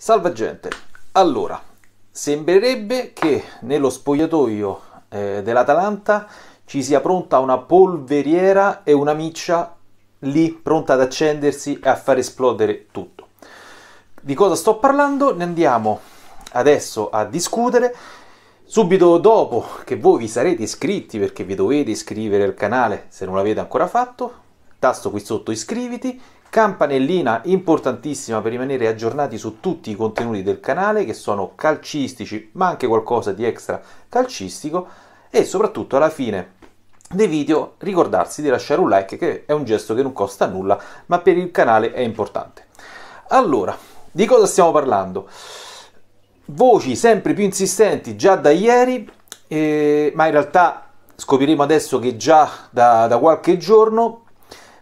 Salve gente, allora, sembrerebbe che nello spogliatoio eh, dell'Atalanta ci sia pronta una polveriera e una miccia lì pronta ad accendersi e a far esplodere tutto. Di cosa sto parlando? Ne andiamo adesso a discutere. Subito dopo che voi vi sarete iscritti, perché vi dovete iscrivere al canale se non l'avete ancora fatto, tasto qui sotto iscriviti, campanellina importantissima per rimanere aggiornati su tutti i contenuti del canale che sono calcistici ma anche qualcosa di extra calcistico e soprattutto alla fine dei video ricordarsi di lasciare un like che è un gesto che non costa nulla ma per il canale è importante. Allora, di cosa stiamo parlando? Voci sempre più insistenti già da ieri, eh, ma in realtà scopriremo adesso che già da, da qualche giorno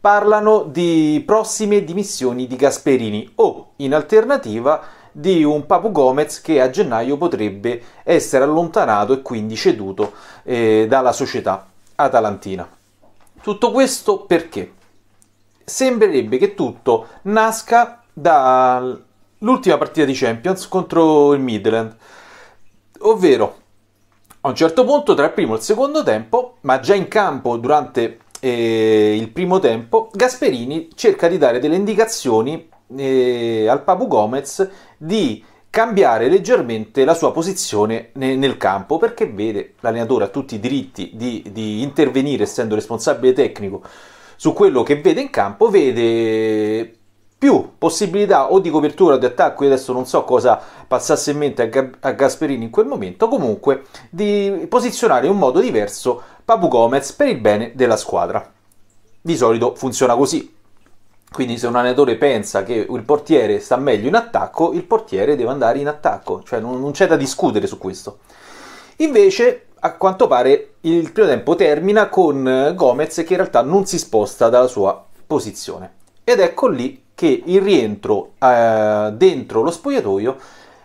parlano di prossime dimissioni di Gasperini o, in alternativa, di un Papu Gomez che a gennaio potrebbe essere allontanato e quindi ceduto eh, dalla società atalantina. Tutto questo perché? Sembrerebbe che tutto nasca dall'ultima partita di Champions contro il Midland, ovvero a un certo punto tra il primo e il secondo tempo, ma già in campo durante eh, il primo tempo, Gasperini cerca di dare delle indicazioni eh, al Papu Gomez di cambiare leggermente la sua posizione ne, nel campo perché vede l'allenatore ha tutti i diritti di, di intervenire essendo responsabile tecnico su quello che vede in campo vede più possibilità o di copertura o di attacco, io adesso non so cosa passasse in mente a, Gab- a Gasperini in quel momento, comunque di posizionare in un modo diverso Papu Gomez per il bene della squadra. Di solito funziona così. Quindi se un allenatore pensa che il portiere sta meglio in attacco, il portiere deve andare in attacco, cioè non, non c'è da discutere su questo. Invece, a quanto pare, il primo tempo termina con Gomez che in realtà non si sposta dalla sua posizione. Ed ecco lì che il rientro eh, dentro lo spogliatoio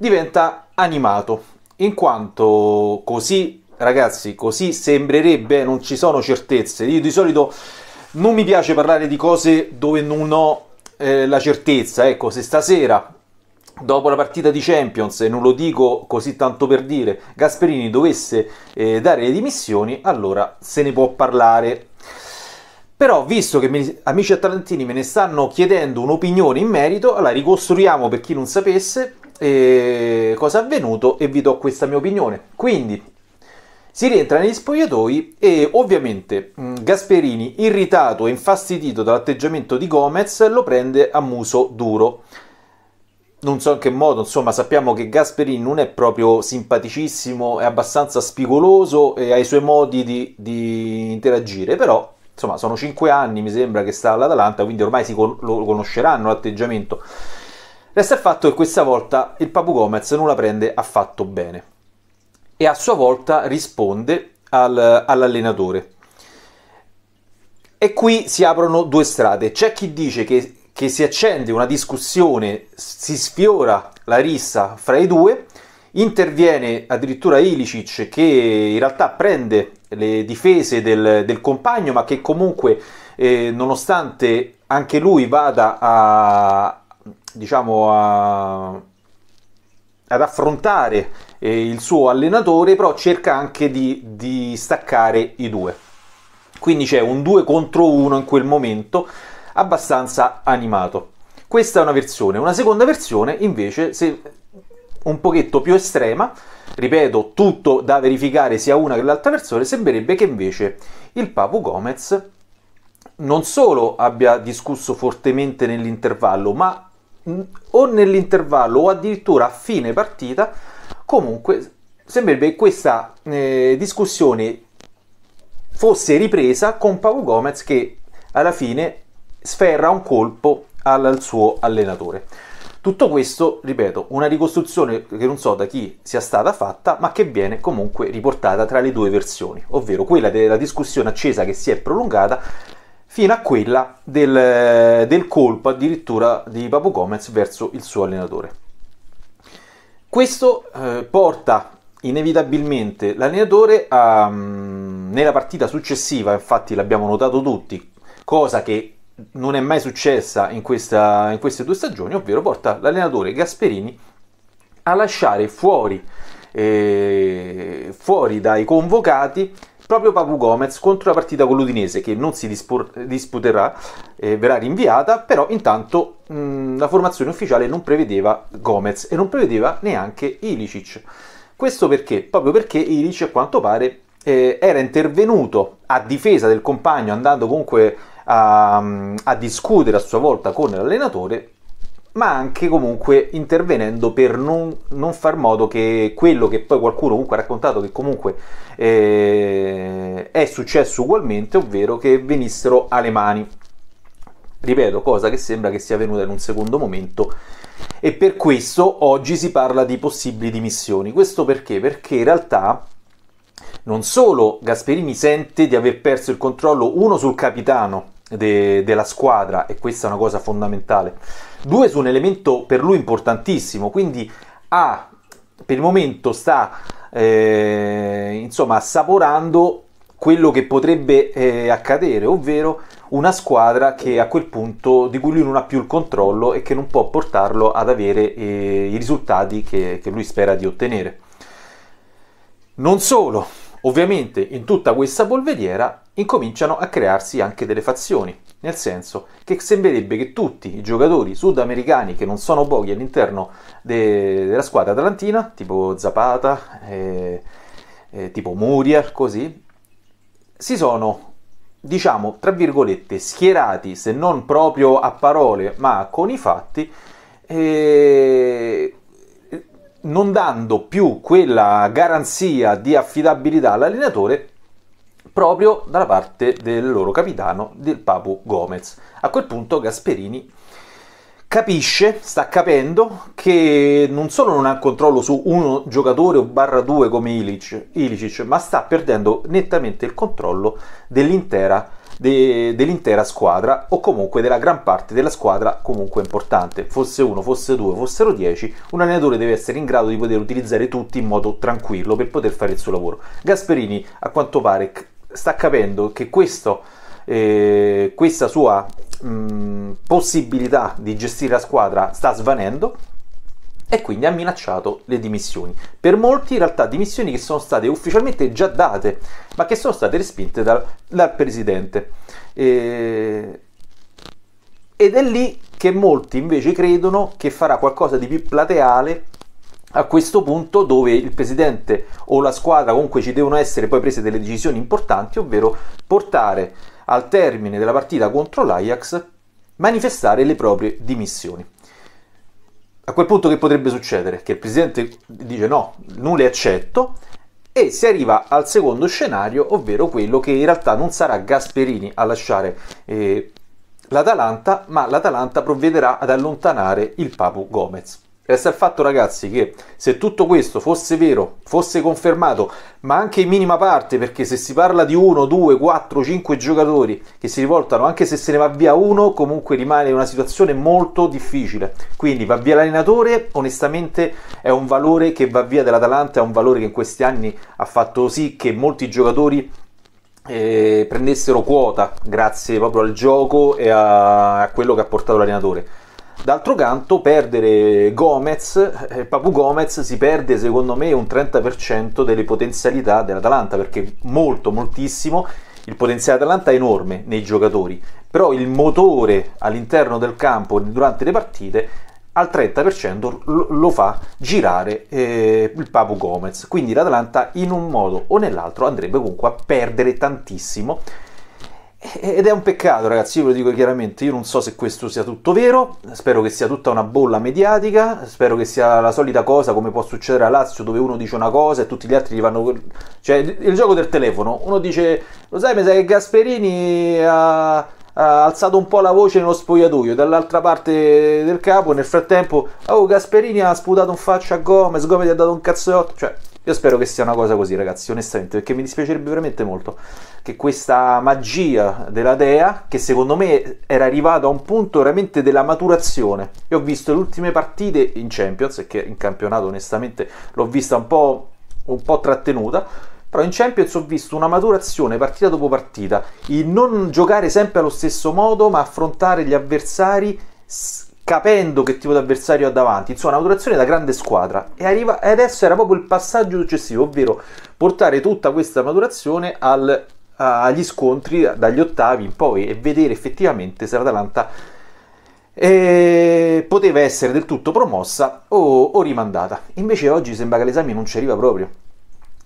diventa animato, in quanto così, ragazzi, così sembrerebbe, non ci sono certezze. Io di solito non mi piace parlare di cose dove non ho eh, la certezza, ecco, se stasera dopo la partita di Champions, e non lo dico così tanto per dire, Gasperini dovesse eh, dare le dimissioni, allora se ne può parlare. Però, visto che mi, amici atalantini me ne stanno chiedendo un'opinione in merito, allora ricostruiamo per chi non sapesse eh, cosa è avvenuto e vi do questa mia opinione. Quindi si rientra negli spogliatoi e ovviamente mm, Gasperini, irritato e infastidito dall'atteggiamento di Gomez, lo prende a muso duro. Non so in che modo, insomma, sappiamo che Gasperini non è proprio simpaticissimo, è abbastanza spigoloso e ha i suoi modi di, di interagire, però insomma sono cinque anni mi sembra che sta all'Atalanta, quindi ormai si con- lo conosceranno l'atteggiamento. Resta il fatto che questa volta il Papu Gomez non la prende affatto bene e a sua volta risponde al, all'allenatore. E qui si aprono due strade. C'è chi dice che, che si accende una discussione, si sfiora la rissa fra i due, interviene addirittura Ilicic che in realtà prende le difese del, del compagno ma che comunque eh, nonostante anche lui vada a, diciamo, a, ad affrontare eh, il suo allenatore, però cerca anche di, di staccare i due. Quindi c'è un 2 contro 1 in quel momento abbastanza animato. Questa è una versione, una seconda versione invece se, un pochetto più estrema, ripeto, tutto da verificare sia una che l'altra versione, sembrerebbe che invece il Papu Gomez non solo abbia discusso fortemente nell'intervallo, ma o nell'intervallo o addirittura a fine partita, comunque sembrerebbe che questa eh, discussione fosse ripresa con Pau Gomez che alla fine sferra un colpo al, al suo allenatore. Tutto questo, ripeto, una ricostruzione che non so da chi sia stata fatta, ma che viene comunque riportata tra le due versioni, ovvero quella della discussione accesa che si è prolungata fino a quella del, del colpo addirittura di Papu Gomez verso il suo allenatore. Questo eh, porta inevitabilmente l'allenatore a, mm, nella partita successiva, infatti l'abbiamo notato tutti, cosa che non è mai successa in, questa, in queste due stagioni, ovvero porta l'allenatore Gasperini a lasciare fuori, eh, fuori dai convocati proprio Papu Gomez contro la partita con l'Udinese che non si dispor- disputerà, eh, verrà rinviata, però intanto mh, mm, la formazione ufficiale non prevedeva Gomez e non prevedeva neanche Ilicic. Questo perché? Proprio perché Ilicic a quanto pare eh, era intervenuto a difesa del compagno andando comunque a, mm, a discutere a sua volta con l'allenatore ma anche comunque intervenendo per non, non, far modo che quello che poi qualcuno comunque ha raccontato che comunque eh, è successo ugualmente, ovvero che venissero alle mani. Ripeto, cosa che sembra che sia avvenuta in un secondo momento e per questo oggi si parla di possibili dimissioni. Questo perché? Perché in realtà non solo Gasperini sente di aver perso il controllo uno sul capitano de, della squadra e questa è una cosa fondamentale. Due su un elemento per lui importantissimo, quindi ha per il momento sta eh, insomma assaporando quello che potrebbe eh, accadere, ovvero una squadra che a quel punto di cui lui non ha più il controllo e che non può portarlo ad avere eh, i risultati che, che lui spera di ottenere. Non solo, ovviamente in tutta questa polveriera incominciano a crearsi anche delle fazioni, nel senso che sembrerebbe che tutti i giocatori sudamericani che non sono pochi all'interno de- della squadra atalantina, tipo Zapata, eh, eh, tipo Muriel, così, si sono, diciamo, tra virgolette, schierati, se non proprio a parole, ma con i fatti, eh, non dando più quella garanzia di affidabilità all'allenatore proprio dalla parte del loro capitano, del Papu Gomez. A quel punto Gasperini capisce, sta capendo che non solo non ha controllo su uno giocatore o barra due come Ilicic, Ilicic ma sta perdendo nettamente il controllo dell'intera, de, dell'intera, squadra o comunque della gran parte della squadra comunque importante. Fosse uno, fosse due, fossero dieci, un allenatore deve essere in grado di poter utilizzare tutti in modo tranquillo per poter fare il suo lavoro. Gasperini a quanto pare sta capendo che questo, eh, questa sua mh, mm, possibilità di gestire la squadra sta svanendo e quindi ha minacciato le dimissioni. Per molti in realtà dimissioni che sono state ufficialmente già date, ma che sono state respinte dal, dal presidente. Eh, ed è lì che molti invece credono che farà qualcosa di più plateale a questo punto dove il presidente o la squadra comunque ci devono essere poi prese delle decisioni importanti, ovvero portare al termine della partita contro l'Ajax manifestare le proprie dimissioni. A quel punto che potrebbe succedere? Che il presidente dice no, non le accetto e si arriva al secondo scenario, ovvero quello che in realtà non sarà Gasperini a lasciare eh, l'Atalanta, ma l'Atalanta provvederà ad allontanare il Papu Gomez. Resta il fatto, ragazzi, che se tutto questo fosse vero, fosse confermato, ma anche in minima parte, perché se si parla di uno, due, quattro, cinque giocatori che si rivoltano, anche se se ne va via uno, comunque rimane una situazione molto difficile. Quindi va via l'allenatore, onestamente è un valore che va via dell'Atalanta, è un valore che in questi anni ha fatto sì che molti giocatori eh, prendessero quota grazie proprio al gioco e a, a quello che ha portato l'allenatore. D'altro canto, perdere Gomez, eh, Papu Gomez si perde secondo me un 30% delle potenzialità dell'Atalanta, perché molto, moltissimo, il potenziale dell'Atalanta è enorme nei giocatori, però il motore all'interno del campo durante le partite al 30% lo fa girare eh, il Papu Gomez, quindi l'Atalanta in un modo o nell'altro andrebbe comunque a perdere tantissimo eh, ed è un peccato, ragazzi, io ve lo dico chiaramente, io non so se questo sia tutto vero, spero che sia tutta una bolla mediatica, spero che sia la solita cosa come può succedere a Lazio dove uno dice una cosa e tutti gli altri gli fanno... Cioè, il gioco del telefono, uno dice, lo sai, mi sa che Gasperini ha, ha alzato un po' la voce nello spogliatoio, dall'altra parte del capo, nel frattempo, oh, Gasperini ha sputato un faccio a Gomez, Gomez gli ha dato un cazzotto, cioè... Io spero che sia una cosa così, ragazzi, onestamente, perché mi dispiacerebbe veramente molto che questa magia della dea, che secondo me era arrivata a un punto veramente della maturazione. Io ho visto le ultime partite in Champions, e che in campionato onestamente l'ho vista un po', un po trattenuta, però in Champions ho visto una maturazione partita dopo partita, il non giocare sempre allo stesso modo, ma affrontare gli avversari capendo che tipo di avversario ha davanti, insomma una maturazione da grande squadra e, arriva, adesso era proprio il passaggio successivo, ovvero portare tutta questa maturazione al, agli scontri dagli ottavi in poi e vedere effettivamente se l'Atalanta eh, poteva essere del tutto promossa o, o, rimandata. Invece oggi sembra che l'esame non ci arriva proprio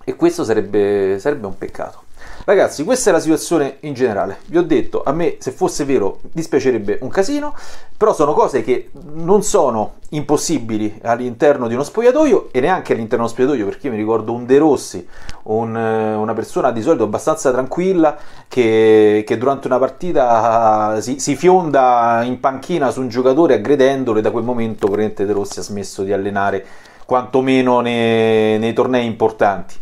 e questo sarebbe, sarebbe un peccato. Ragazzi, questa è la situazione in generale. Vi ho detto, a me se fosse vero dispiacerebbe un casino, però sono cose che non sono impossibili all'interno di uno spogliatoio e neanche all'interno di uno spogliatoio, perché io mi ricordo un De Rossi, un, eh, una persona di solito abbastanza tranquilla che, che durante una partita ah, si, si, fionda in panchina su un giocatore aggredendolo e da quel momento De Rossi ha smesso di allenare quantomeno nei, nei tornei importanti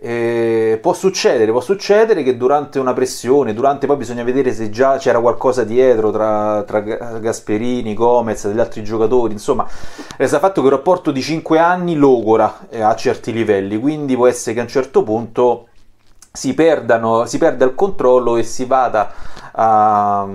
eh, può succedere, può succedere che durante una pressione, durante poi bisogna vedere se già c'era qualcosa dietro tra, tra Gasperini, Gomez degli altri giocatori, insomma, resta eh, fatto che un rapporto di 5 anni logora eh, a certi livelli, quindi può essere che a un certo punto si, perdano, si perda il controllo e si vada a,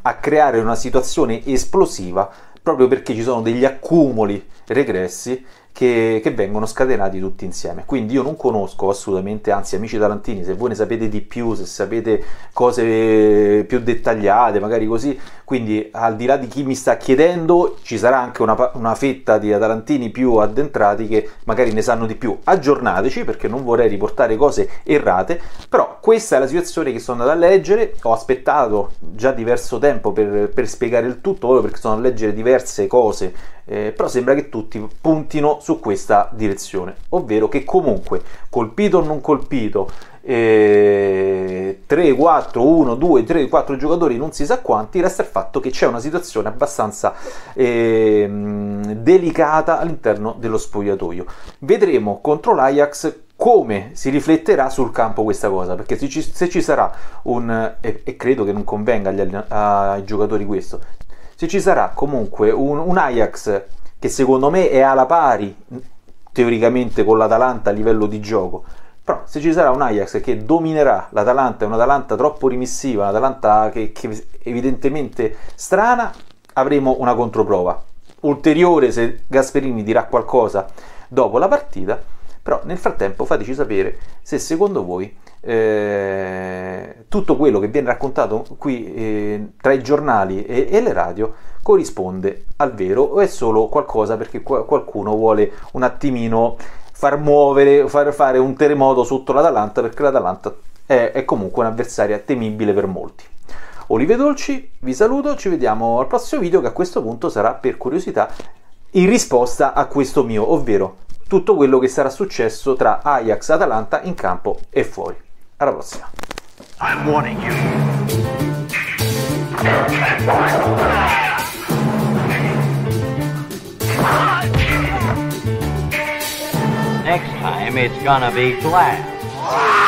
a creare una situazione esplosiva proprio perché ci sono degli accumuli regressi che, che, vengono scatenati tutti insieme. Quindi io non conosco assolutamente, anzi amici tarantini, se voi ne sapete di più, se sapete cose più dettagliate, magari così, quindi al di là di chi mi sta chiedendo, ci sarà anche una, una fetta di tarantini più addentrati che magari ne sanno di più. Aggiornateci perché non vorrei riportare cose errate, però questa è la situazione che sono andato a leggere, ho aspettato già diverso tempo per, per spiegare il tutto, proprio perché sono a leggere diverse cose eh, però sembra che tutti puntino su questa direzione, ovvero che comunque colpito o non colpito, eh, 3, 4, 1, 2, 3, 4 giocatori non si sa quanti, resta il fatto che c'è una situazione abbastanza eh, delicata all'interno dello spogliatoio. Vedremo contro l'Ajax come si rifletterà sul campo questa cosa, perché se ci, se ci sarà un, e, e, credo che non convenga agli, ai giocatori questo, se ci sarà comunque un, un Ajax che secondo me è alla pari teoricamente con l'Atalanta a livello di gioco, però se ci sarà un Ajax che dominerà l'Atalanta, è un'Atalanta troppo rimissiva, un'Atalanta che, che evidentemente strana, avremo una controprova ulteriore se Gasperini dirà qualcosa dopo la partita però nel frattempo fateci sapere se secondo voi eh, tutto quello che viene raccontato qui eh, tra i giornali e, e, le radio corrisponde al vero o è solo qualcosa perché qua, qualcuno vuole un attimino far muovere, far fare un terremoto sotto l'Atalanta perché l'Atalanta è, è comunque un'avversaria temibile per molti. Olive Dolci, vi saluto, ci vediamo al prossimo video che a questo punto sarà per curiosità in risposta a questo mio, ovvero tutto quello che sarà successo tra Ajax e Atalanta in campo e fuori. Alla prossima. I'm warning you. Next time it's gonna be glass.